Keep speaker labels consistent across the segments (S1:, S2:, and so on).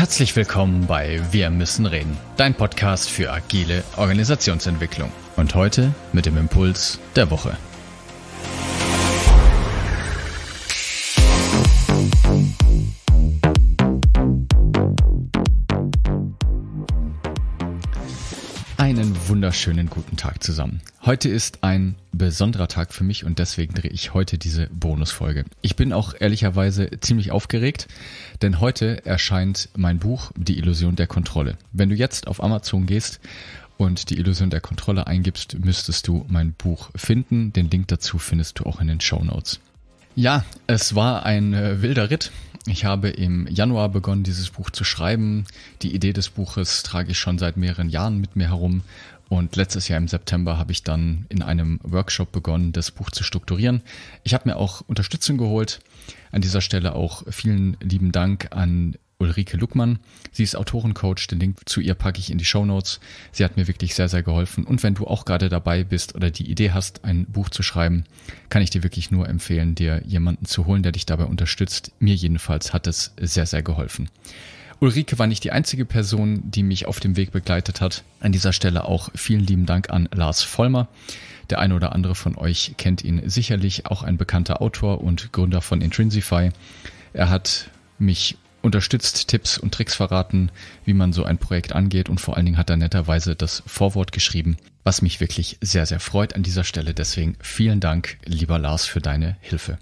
S1: Herzlich willkommen bei Wir müssen reden, dein Podcast für agile Organisationsentwicklung. Und heute mit dem Impuls der Woche. wunderschönen guten Tag zusammen. Heute ist ein besonderer Tag für mich und deswegen drehe ich heute diese Bonusfolge. Ich bin auch ehrlicherweise ziemlich aufgeregt, denn heute erscheint mein Buch Die Illusion der Kontrolle. Wenn du jetzt auf Amazon gehst und die Illusion der Kontrolle eingibst, müsstest du mein Buch finden. Den Link dazu findest du auch in den Show Notes. Ja, es war ein äh, wilder Ritt. Ich habe im Januar begonnen, dieses Buch zu schreiben. Die Idee des Buches trage ich schon seit mehreren Jahren mit mir herum und letztes Jahr im September habe ich dann in einem Workshop begonnen, das Buch zu strukturieren. Ich habe mir auch Unterstützung geholt. An dieser Stelle auch vielen lieben Dank an Ulrike Luckmann. Sie ist Autorencoach. Den Link zu ihr packe ich in die Show Notes. Sie hat mir wirklich sehr, sehr geholfen. Und wenn du auch gerade dabei bist oder die Idee hast, ein Buch zu schreiben, kann ich dir wirklich nur empfehlen, dir jemanden zu holen, der dich dabei unterstützt. Mir jedenfalls hat es sehr, sehr geholfen. Ulrike war nicht die einzige Person, die mich auf dem Weg begleitet hat. An dieser Stelle auch vielen lieben Dank an Lars Vollmer. Der eine oder andere von euch kennt ihn sicherlich, auch ein bekannter Autor und Gründer von Intrinsify. Er hat mich unterstützt, Tipps und Tricks verraten, wie man so ein Projekt angeht und vor allen Dingen hat er netterweise das Vorwort geschrieben, was mich wirklich sehr, sehr freut an dieser Stelle. Deswegen vielen Dank, lieber Lars, für deine Hilfe.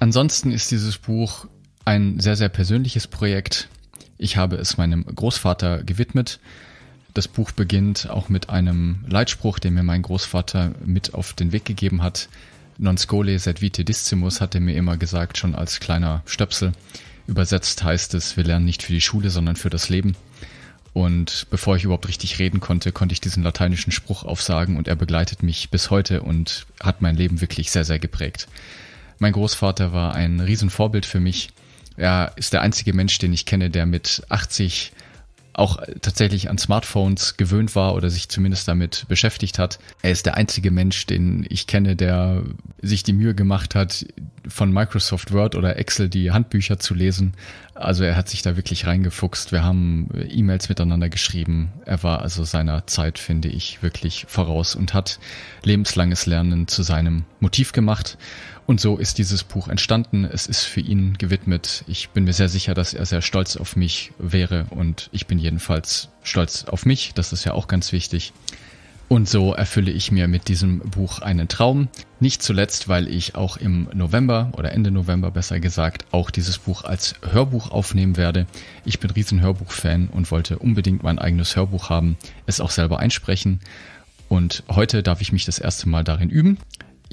S1: Ansonsten ist dieses Buch ein sehr, sehr persönliches Projekt. Ich habe es meinem Großvater gewidmet. Das Buch beginnt auch mit einem Leitspruch, den mir mein Großvater mit auf den Weg gegeben hat. Non scole sed vite discimus hat er mir immer gesagt, schon als kleiner Stöpsel. Übersetzt heißt es, wir lernen nicht für die Schule, sondern für das Leben. Und bevor ich überhaupt richtig reden konnte, konnte ich diesen lateinischen Spruch aufsagen und er begleitet mich bis heute und hat mein Leben wirklich sehr, sehr geprägt. Mein Großvater war ein Riesenvorbild für mich er ist der einzige Mensch, den ich kenne, der mit 80 auch tatsächlich an Smartphones gewöhnt war oder sich zumindest damit beschäftigt hat. Er ist der einzige Mensch, den ich kenne, der sich die Mühe gemacht hat, von Microsoft Word oder Excel die Handbücher zu lesen. Also er hat sich da wirklich reingefuchst. Wir haben E-Mails miteinander geschrieben. Er war also seiner Zeit, finde ich, wirklich voraus und hat lebenslanges Lernen zu seinem Motiv gemacht. Und so ist dieses Buch entstanden. Es ist für ihn gewidmet. Ich bin mir sehr sicher, dass er sehr stolz auf mich wäre und ich bin jedenfalls stolz auf mich. Das ist ja auch ganz wichtig. Und so erfülle ich mir mit diesem Buch einen Traum. Nicht zuletzt, weil ich auch im November oder Ende November besser gesagt auch dieses Buch als Hörbuch aufnehmen werde. Ich bin riesen Hörbuch-Fan und wollte unbedingt mein eigenes Hörbuch haben, es auch selber einsprechen. Und heute darf ich mich das erste Mal darin üben.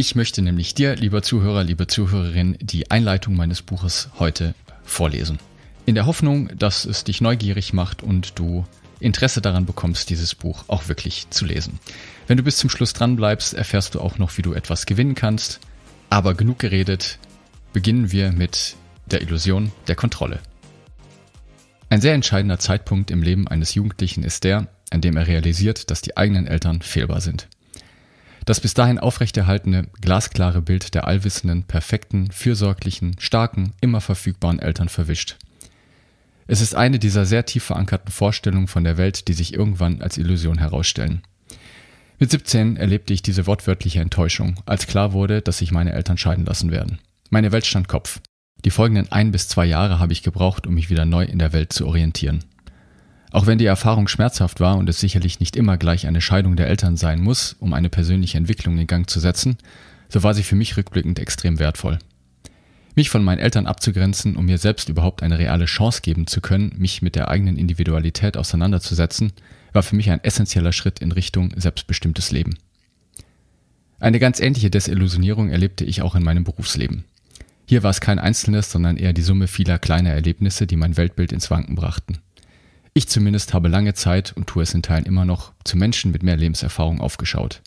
S1: Ich möchte nämlich dir, lieber Zuhörer, liebe Zuhörerin, die Einleitung meines Buches heute vorlesen. In der Hoffnung, dass es dich neugierig macht und du Interesse daran bekommst, dieses Buch auch wirklich zu lesen. Wenn du bis zum Schluss dran bleibst, erfährst du auch noch, wie du etwas gewinnen kannst. Aber genug geredet, beginnen wir mit der Illusion der Kontrolle. Ein sehr entscheidender Zeitpunkt im Leben eines Jugendlichen ist der, an dem er realisiert, dass die eigenen Eltern fehlbar sind. Das bis dahin aufrechterhaltene, glasklare Bild der allwissenden, perfekten, fürsorglichen, starken, immer verfügbaren Eltern verwischt. Es ist eine dieser sehr tief verankerten Vorstellungen von der Welt, die sich irgendwann als Illusion herausstellen. Mit 17 erlebte ich diese wortwörtliche Enttäuschung, als klar wurde, dass sich meine Eltern scheiden lassen werden. Meine Welt stand Kopf. Die folgenden ein bis zwei Jahre habe ich gebraucht, um mich wieder neu in der Welt zu orientieren. Auch wenn die Erfahrung schmerzhaft war und es sicherlich nicht immer gleich eine Scheidung der Eltern sein muss, um eine persönliche Entwicklung in Gang zu setzen, so war sie für mich rückblickend extrem wertvoll. Mich von meinen Eltern abzugrenzen, um mir selbst überhaupt eine reale Chance geben zu können, mich mit der eigenen Individualität auseinanderzusetzen, war für mich ein essentieller Schritt in Richtung selbstbestimmtes Leben. Eine ganz ähnliche Desillusionierung erlebte ich auch in meinem Berufsleben. Hier war es kein einzelnes, sondern eher die Summe vieler kleiner Erlebnisse, die mein Weltbild ins Wanken brachten. Ich zumindest habe lange Zeit und tue es in Teilen immer noch zu Menschen mit mehr Lebenserfahrung aufgeschaut.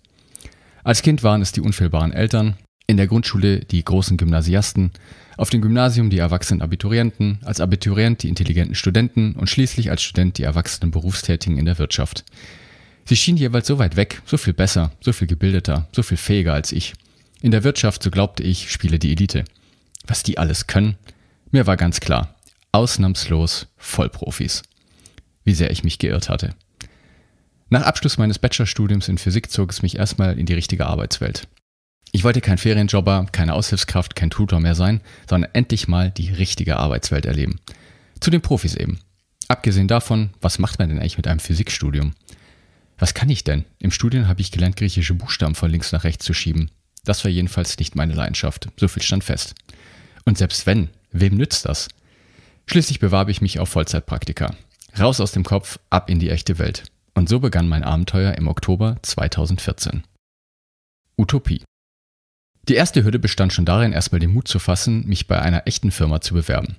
S1: Als Kind waren es die unfehlbaren Eltern, in der Grundschule die großen Gymnasiasten, auf dem Gymnasium die erwachsenen Abiturienten, als Abiturient die intelligenten Studenten und schließlich als Student die erwachsenen Berufstätigen in der Wirtschaft. Sie schienen jeweils so weit weg, so viel besser, so viel gebildeter, so viel fähiger als ich. In der Wirtschaft, so glaubte ich, spiele die Elite. Was die alles können? Mir war ganz klar. Ausnahmslos Vollprofis wie sehr ich mich geirrt hatte. Nach Abschluss meines Bachelorstudiums in Physik zog es mich erstmal in die richtige Arbeitswelt. Ich wollte kein Ferienjobber, keine Aushilfskraft, kein Tutor mehr sein, sondern endlich mal die richtige Arbeitswelt erleben. Zu den Profis eben. Abgesehen davon, was macht man denn eigentlich mit einem Physikstudium? Was kann ich denn? Im Studium habe ich gelernt, griechische Buchstaben von links nach rechts zu schieben. Das war jedenfalls nicht meine Leidenschaft, so viel stand fest. Und selbst wenn, wem nützt das? Schließlich bewarb ich mich auf Vollzeitpraktika. Raus aus dem Kopf, ab in die echte Welt. Und so begann mein Abenteuer im Oktober 2014. Utopie. Die erste Hürde bestand schon darin, erstmal den Mut zu fassen, mich bei einer echten Firma zu bewerben.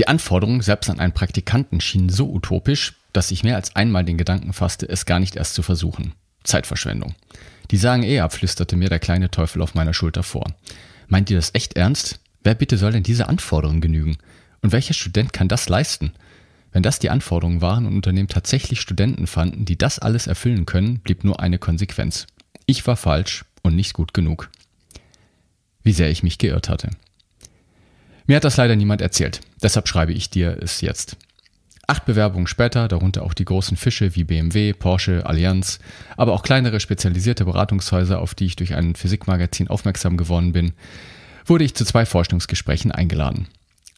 S1: Die Anforderungen selbst an einen Praktikanten schienen so utopisch, dass ich mehr als einmal den Gedanken fasste, es gar nicht erst zu versuchen. Zeitverschwendung. Die sagen eher, flüsterte mir der kleine Teufel auf meiner Schulter vor. Meint ihr das echt ernst? Wer bitte soll denn diese Anforderungen genügen? Und welcher Student kann das leisten? Wenn das die Anforderungen waren und Unternehmen tatsächlich Studenten fanden, die das alles erfüllen können, blieb nur eine Konsequenz. Ich war falsch und nicht gut genug. Wie sehr ich mich geirrt hatte. Mir hat das leider niemand erzählt, deshalb schreibe ich dir es jetzt. Acht Bewerbungen später, darunter auch die großen Fische wie BMW, Porsche, Allianz, aber auch kleinere spezialisierte Beratungshäuser, auf die ich durch ein Physikmagazin aufmerksam geworden bin, wurde ich zu zwei Forschungsgesprächen eingeladen.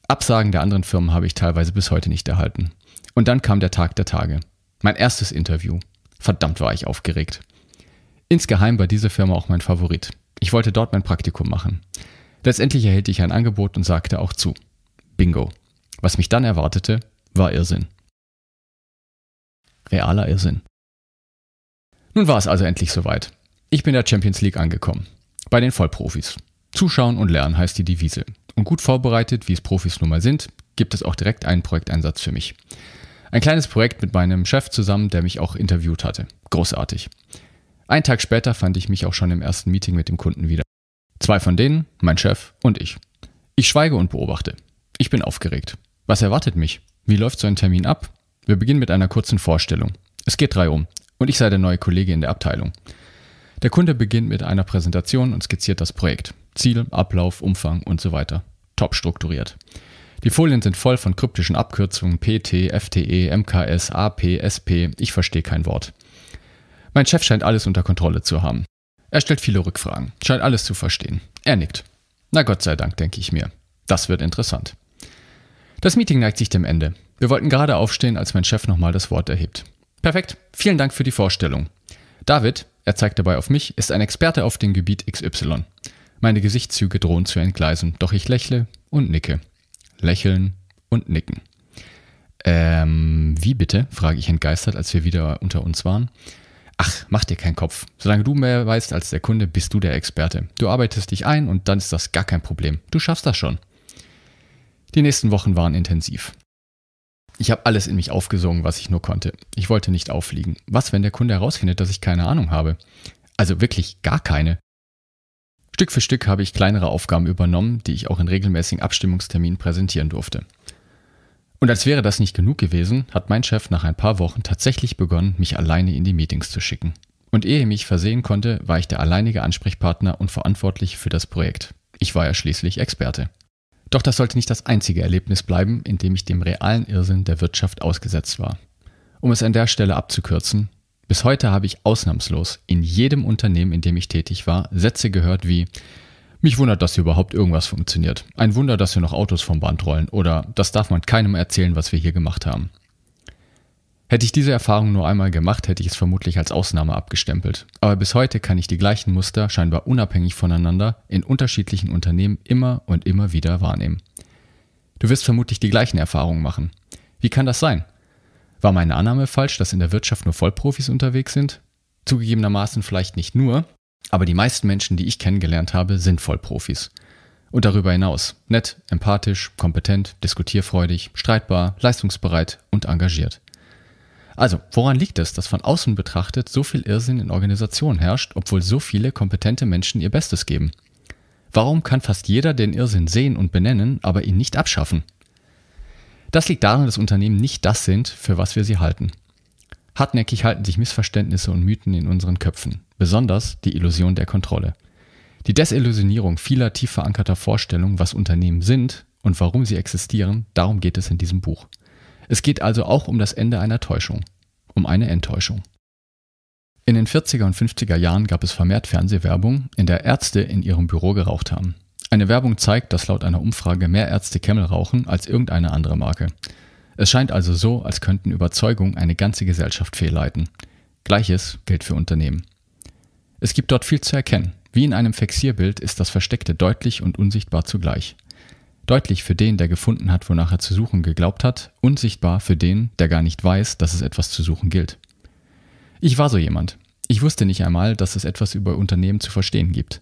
S1: Absagen der anderen Firmen habe ich teilweise bis heute nicht erhalten. Und dann kam der Tag der Tage. Mein erstes Interview. Verdammt war ich aufgeregt. Insgeheim war diese Firma auch mein Favorit. Ich wollte dort mein Praktikum machen. Letztendlich erhielt ich ein Angebot und sagte auch zu. Bingo. Was mich dann erwartete, war Irrsinn. Realer Irrsinn. Nun war es also endlich soweit. Ich bin der Champions League angekommen. Bei den Vollprofis. Zuschauen und lernen heißt die Devise und gut vorbereitet, wie es Profis nun mal sind, gibt es auch direkt einen Projekteinsatz für mich. Ein kleines Projekt mit meinem Chef zusammen, der mich auch interviewt hatte. Großartig. Einen Tag später fand ich mich auch schon im ersten Meeting mit dem Kunden wieder. Zwei von denen, mein Chef und ich. Ich schweige und beobachte. Ich bin aufgeregt. Was erwartet mich? Wie läuft so ein Termin ab? Wir beginnen mit einer kurzen Vorstellung. Es geht drei um und ich sei der neue Kollege in der Abteilung. Der Kunde beginnt mit einer Präsentation und skizziert das Projekt. Ziel, Ablauf, Umfang und so weiter. Top strukturiert. Die Folien sind voll von kryptischen Abkürzungen PT, FTE, MKS, AP, SP, ich verstehe kein Wort. Mein Chef scheint alles unter Kontrolle zu haben. Er stellt viele Rückfragen, scheint alles zu verstehen. Er nickt. Na Gott sei Dank, denke ich mir. Das wird interessant. Das Meeting neigt sich dem Ende. Wir wollten gerade aufstehen, als mein Chef nochmal das Wort erhebt. Perfekt, vielen Dank für die Vorstellung. David, er zeigt dabei auf mich, ist ein Experte auf dem Gebiet XY. Meine Gesichtszüge drohen zu entgleisen, doch ich lächle und nicke. Lächeln und nicken. Ähm, wie bitte? frage ich entgeistert, als wir wieder unter uns waren. Ach, mach dir keinen Kopf. Solange du mehr weißt als der Kunde, bist du der Experte. Du arbeitest dich ein und dann ist das gar kein Problem. Du schaffst das schon. Die nächsten Wochen waren intensiv. Ich habe alles in mich aufgesogen, was ich nur konnte. Ich wollte nicht auffliegen. Was, wenn der Kunde herausfindet, dass ich keine Ahnung habe? Also wirklich gar keine. Stück für Stück habe ich kleinere Aufgaben übernommen, die ich auch in regelmäßigen Abstimmungsterminen präsentieren durfte. Und als wäre das nicht genug gewesen, hat mein Chef nach ein paar Wochen tatsächlich begonnen, mich alleine in die Meetings zu schicken. Und ehe mich versehen konnte, war ich der alleinige Ansprechpartner und verantwortlich für das Projekt. Ich war ja schließlich Experte. Doch das sollte nicht das einzige Erlebnis bleiben, in dem ich dem realen Irrsinn der Wirtschaft ausgesetzt war. Um es an der Stelle abzukürzen, bis heute habe ich ausnahmslos in jedem Unternehmen, in dem ich tätig war, Sätze gehört wie mich wundert, dass hier überhaupt irgendwas funktioniert. Ein Wunder, dass hier noch Autos vom Band rollen oder das darf man keinem erzählen, was wir hier gemacht haben. Hätte ich diese Erfahrung nur einmal gemacht, hätte ich es vermutlich als Ausnahme abgestempelt. Aber bis heute kann ich die gleichen Muster, scheinbar unabhängig voneinander, in unterschiedlichen Unternehmen immer und immer wieder wahrnehmen. Du wirst vermutlich die gleichen Erfahrungen machen. Wie kann das sein? War meine Annahme falsch, dass in der Wirtschaft nur Vollprofis unterwegs sind? Zugegebenermaßen vielleicht nicht nur, aber die meisten Menschen, die ich kennengelernt habe, sind Vollprofis. Und darüber hinaus nett, empathisch, kompetent, diskutierfreudig, streitbar, leistungsbereit und engagiert. Also, woran liegt es, dass von außen betrachtet so viel Irrsinn in Organisationen herrscht, obwohl so viele kompetente Menschen ihr Bestes geben? Warum kann fast jeder den Irrsinn sehen und benennen, aber ihn nicht abschaffen? Das liegt daran, dass Unternehmen nicht das sind, für was wir sie halten. Hartnäckig halten sich Missverständnisse und Mythen in unseren Köpfen, besonders die Illusion der Kontrolle. Die Desillusionierung vieler tief verankerter Vorstellungen, was Unternehmen sind und warum sie existieren, darum geht es in diesem Buch. Es geht also auch um das Ende einer Täuschung, um eine Enttäuschung. In den 40er und 50er Jahren gab es vermehrt Fernsehwerbung, in der Ärzte in ihrem Büro geraucht haben. Eine Werbung zeigt, dass laut einer Umfrage mehr Ärzte Camel rauchen als irgendeine andere Marke. Es scheint also so, als könnten Überzeugungen eine ganze Gesellschaft fehlleiten. Gleiches gilt für Unternehmen. Es gibt dort viel zu erkennen. Wie in einem Fixierbild ist das Versteckte deutlich und unsichtbar zugleich. Deutlich für den, der gefunden hat, wonach er zu suchen geglaubt hat, unsichtbar für den, der gar nicht weiß, dass es etwas zu suchen gilt. Ich war so jemand. Ich wusste nicht einmal, dass es etwas über Unternehmen zu verstehen gibt.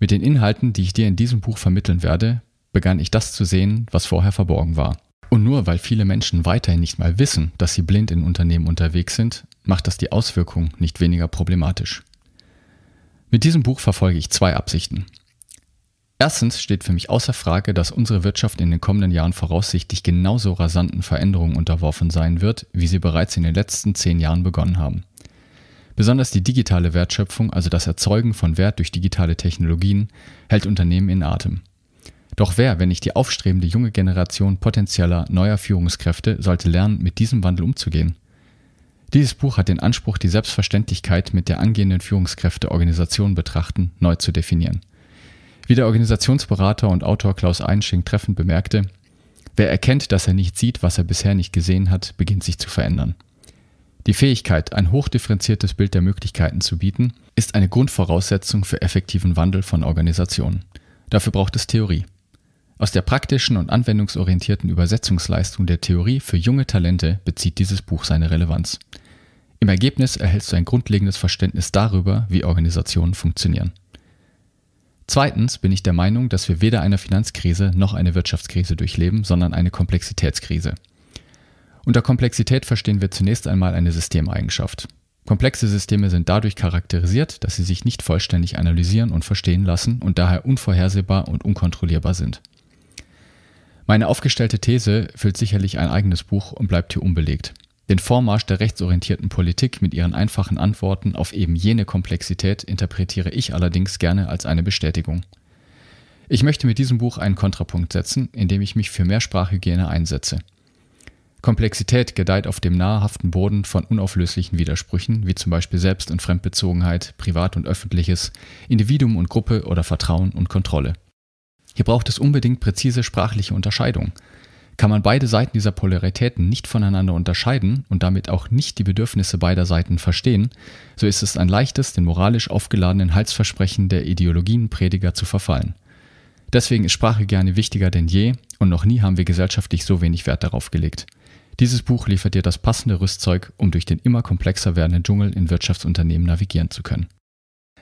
S1: Mit den Inhalten, die ich dir in diesem Buch vermitteln werde, begann ich das zu sehen, was vorher verborgen war. Und nur weil viele Menschen weiterhin nicht mal wissen, dass sie blind in Unternehmen unterwegs sind, macht das die Auswirkung nicht weniger problematisch. Mit diesem Buch verfolge ich zwei Absichten. Erstens steht für mich außer Frage, dass unsere Wirtschaft in den kommenden Jahren voraussichtlich genauso rasanten Veränderungen unterworfen sein wird, wie sie bereits in den letzten zehn Jahren begonnen haben. Besonders die digitale Wertschöpfung, also das Erzeugen von Wert durch digitale Technologien, hält Unternehmen in Atem. Doch wer, wenn nicht die aufstrebende junge Generation potenzieller neuer Führungskräfte, sollte lernen, mit diesem Wandel umzugehen? Dieses Buch hat den Anspruch, die Selbstverständlichkeit, mit der angehenden Führungskräfte Organisationen betrachten, neu zu definieren. Wie der Organisationsberater und Autor Klaus Einsching treffend bemerkte, wer erkennt, dass er nicht sieht, was er bisher nicht gesehen hat, beginnt sich zu verändern. Die Fähigkeit, ein hochdifferenziertes Bild der Möglichkeiten zu bieten, ist eine Grundvoraussetzung für effektiven Wandel von Organisationen. Dafür braucht es Theorie. Aus der praktischen und anwendungsorientierten Übersetzungsleistung der Theorie für junge Talente bezieht dieses Buch seine Relevanz. Im Ergebnis erhältst du ein grundlegendes Verständnis darüber, wie Organisationen funktionieren. Zweitens bin ich der Meinung, dass wir weder eine Finanzkrise noch eine Wirtschaftskrise durchleben, sondern eine Komplexitätskrise. Unter Komplexität verstehen wir zunächst einmal eine Systemeigenschaft. Komplexe Systeme sind dadurch charakterisiert, dass sie sich nicht vollständig analysieren und verstehen lassen und daher unvorhersehbar und unkontrollierbar sind. Meine aufgestellte These füllt sicherlich ein eigenes Buch und bleibt hier unbelegt. Den Vormarsch der rechtsorientierten Politik mit ihren einfachen Antworten auf eben jene Komplexität interpretiere ich allerdings gerne als eine Bestätigung. Ich möchte mit diesem Buch einen Kontrapunkt setzen, indem ich mich für mehr Sprachhygiene einsetze. Komplexität gedeiht auf dem nahrhaften Boden von unauflöslichen Widersprüchen, wie zum Beispiel Selbst- und Fremdbezogenheit, Privat und Öffentliches, Individuum und Gruppe oder Vertrauen und Kontrolle. Hier braucht es unbedingt präzise sprachliche Unterscheidung. Kann man beide Seiten dieser Polaritäten nicht voneinander unterscheiden und damit auch nicht die Bedürfnisse beider Seiten verstehen, so ist es ein leichtes, den moralisch aufgeladenen Halsversprechen der Ideologienprediger zu verfallen. Deswegen ist Sprache gerne wichtiger denn je und noch nie haben wir gesellschaftlich so wenig Wert darauf gelegt. Dieses Buch liefert dir das passende Rüstzeug, um durch den immer komplexer werdenden Dschungel in Wirtschaftsunternehmen navigieren zu können.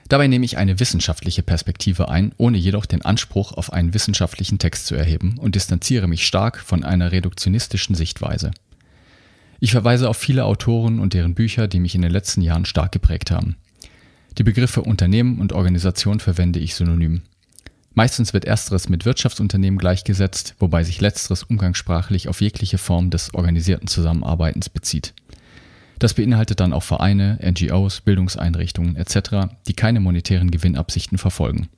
S1: Dabei nehme ich eine wissenschaftliche Perspektive ein, ohne jedoch den Anspruch auf einen wissenschaftlichen Text zu erheben und distanziere mich stark von einer reduktionistischen Sichtweise. Ich verweise auf viele Autoren und deren Bücher, die mich in den letzten Jahren stark geprägt haben. Die Begriffe Unternehmen und Organisation verwende ich synonym. Meistens wird ersteres mit Wirtschaftsunternehmen gleichgesetzt, wobei sich letzteres umgangssprachlich auf jegliche Form des organisierten Zusammenarbeitens bezieht. Das beinhaltet dann auch Vereine, NGOs, Bildungseinrichtungen etc., die keine monetären Gewinnabsichten verfolgen.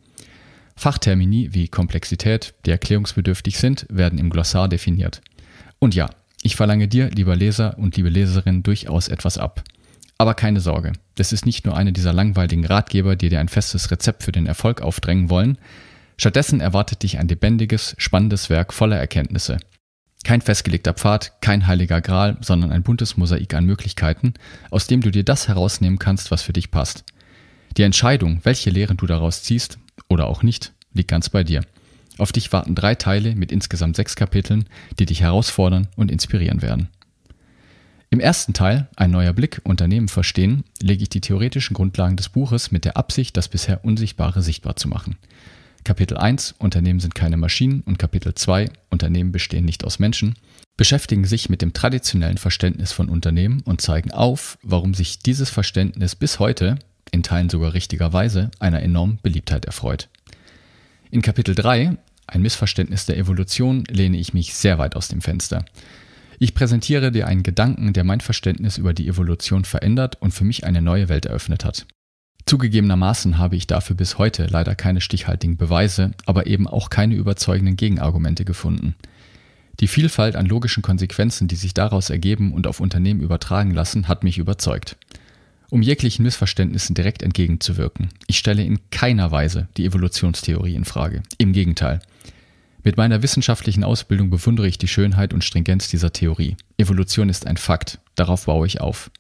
S1: Fachtermini wie Komplexität, die erklärungsbedürftig sind, werden im Glossar definiert. Und ja, ich verlange dir, lieber Leser und liebe Leserin, durchaus etwas ab. Aber keine Sorge, das ist nicht nur eine dieser langweiligen Ratgeber, die dir ein festes Rezept für den Erfolg aufdrängen wollen, Stattdessen erwartet dich ein lebendiges, spannendes Werk voller Erkenntnisse. Kein festgelegter Pfad, kein heiliger Gral, sondern ein buntes Mosaik an Möglichkeiten, aus dem du dir das herausnehmen kannst, was für dich passt. Die Entscheidung, welche Lehren du daraus ziehst oder auch nicht, liegt ganz bei dir. Auf dich warten drei Teile mit insgesamt sechs Kapiteln, die dich herausfordern und inspirieren werden. Im ersten Teil, ein neuer Blick, Unternehmen verstehen, lege ich die theoretischen Grundlagen des Buches mit der Absicht, das bisher Unsichtbare sichtbar zu machen. Kapitel 1 Unternehmen sind keine Maschinen und Kapitel 2 Unternehmen bestehen nicht aus Menschen beschäftigen sich mit dem traditionellen Verständnis von Unternehmen und zeigen auf, warum sich dieses Verständnis bis heute, in Teilen sogar richtigerweise, einer enormen Beliebtheit erfreut. In Kapitel 3, ein Missverständnis der Evolution, lehne ich mich sehr weit aus dem Fenster. Ich präsentiere dir einen Gedanken, der mein Verständnis über die Evolution verändert und für mich eine neue Welt eröffnet hat. Zugegebenermaßen habe ich dafür bis heute leider keine stichhaltigen Beweise, aber eben auch keine überzeugenden Gegenargumente gefunden. Die Vielfalt an logischen Konsequenzen, die sich daraus ergeben und auf Unternehmen übertragen lassen, hat mich überzeugt. Um jeglichen Missverständnissen direkt entgegenzuwirken, ich stelle in keiner Weise die Evolutionstheorie in Frage. Im Gegenteil. Mit meiner wissenschaftlichen Ausbildung bewundere ich die Schönheit und Stringenz dieser Theorie. Evolution ist ein Fakt, darauf baue ich auf.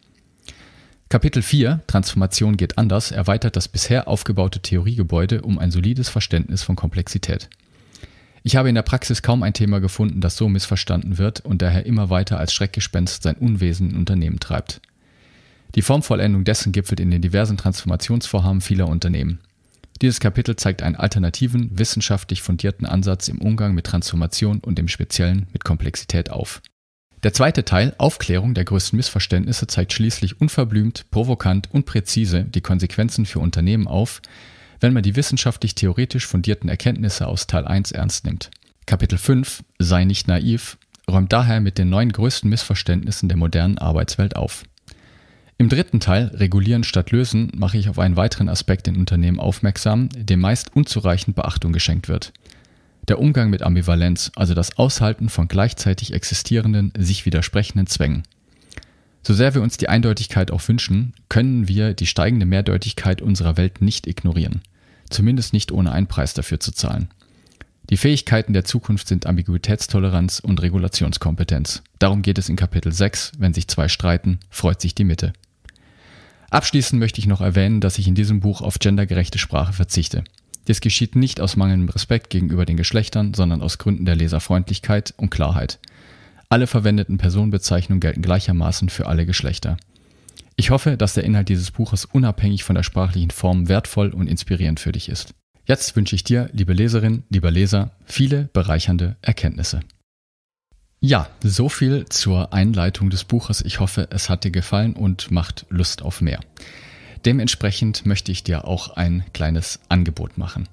S1: Kapitel 4 Transformation geht anders erweitert das bisher aufgebaute Theoriegebäude um ein solides Verständnis von Komplexität. Ich habe in der Praxis kaum ein Thema gefunden, das so missverstanden wird und daher immer weiter als Schreckgespenst sein Unwesen in Unternehmen treibt. Die Formvollendung dessen gipfelt in den diversen Transformationsvorhaben vieler Unternehmen. Dieses Kapitel zeigt einen alternativen, wissenschaftlich fundierten Ansatz im Umgang mit Transformation und im Speziellen mit Komplexität auf. Der zweite Teil, Aufklärung der größten Missverständnisse, zeigt schließlich unverblümt, provokant und präzise die Konsequenzen für Unternehmen auf, wenn man die wissenschaftlich-theoretisch fundierten Erkenntnisse aus Teil 1 ernst nimmt. Kapitel 5, Sei nicht naiv, räumt daher mit den neun größten Missverständnissen der modernen Arbeitswelt auf. Im dritten Teil, Regulieren statt Lösen, mache ich auf einen weiteren Aspekt in Unternehmen aufmerksam, dem meist unzureichend Beachtung geschenkt wird – der Umgang mit Ambivalenz, also das Aushalten von gleichzeitig existierenden, sich widersprechenden Zwängen. So sehr wir uns die Eindeutigkeit auch wünschen, können wir die steigende Mehrdeutigkeit unserer Welt nicht ignorieren. Zumindest nicht ohne einen Preis dafür zu zahlen. Die Fähigkeiten der Zukunft sind Ambiguitätstoleranz und Regulationskompetenz. Darum geht es in Kapitel 6. Wenn sich zwei streiten, freut sich die Mitte. Abschließend möchte ich noch erwähnen, dass ich in diesem Buch auf gendergerechte Sprache verzichte. Dies geschieht nicht aus mangelndem Respekt gegenüber den Geschlechtern, sondern aus Gründen der Leserfreundlichkeit und Klarheit. Alle verwendeten Personenbezeichnungen gelten gleichermaßen für alle Geschlechter. Ich hoffe, dass der Inhalt dieses Buches unabhängig von der sprachlichen Form wertvoll und inspirierend für dich ist. Jetzt wünsche ich dir, liebe Leserin, lieber Leser, viele bereichernde Erkenntnisse. Ja, so viel zur Einleitung des Buches. Ich hoffe, es hat dir gefallen und macht Lust auf mehr. Dementsprechend möchte ich dir auch ein kleines Angebot machen.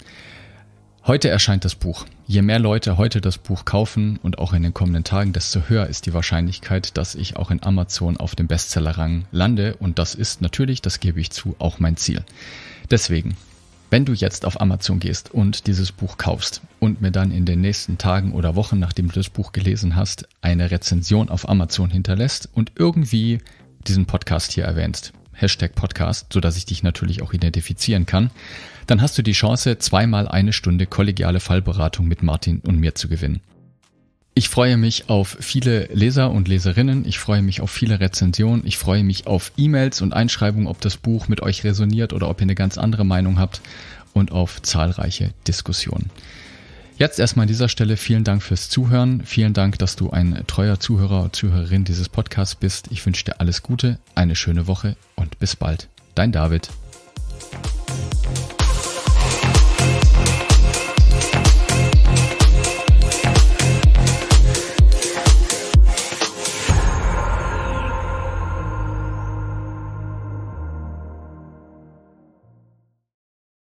S1: Heute erscheint das Buch. Je mehr Leute heute das Buch kaufen und auch in den kommenden Tagen, desto höher ist die Wahrscheinlichkeit, dass ich auch in Amazon auf dem Bestsellerrang lande. Und das ist natürlich, das gebe ich zu, auch mein Ziel. Deswegen, wenn du jetzt auf Amazon gehst und dieses Buch kaufst und mir dann in den nächsten Tagen oder Wochen, nachdem du das Buch gelesen hast, eine Rezension auf Amazon hinterlässt und irgendwie diesen Podcast hier erwähnst, Hashtag Podcast, sodass ich dich natürlich auch identifizieren kann, dann hast du die Chance, zweimal eine Stunde kollegiale Fallberatung mit Martin und mir zu gewinnen. Ich freue mich auf viele Leser und Leserinnen, ich freue mich auf viele Rezensionen, ich freue mich auf E-Mails und Einschreibungen, ob das Buch mit euch resoniert oder ob ihr eine ganz andere Meinung habt und auf zahlreiche Diskussionen. Jetzt erstmal an dieser Stelle vielen Dank fürs Zuhören. Vielen Dank, dass du ein treuer Zuhörer und Zuhörerin dieses Podcasts bist. Ich wünsche dir alles Gute, eine schöne Woche und bis bald. Dein David.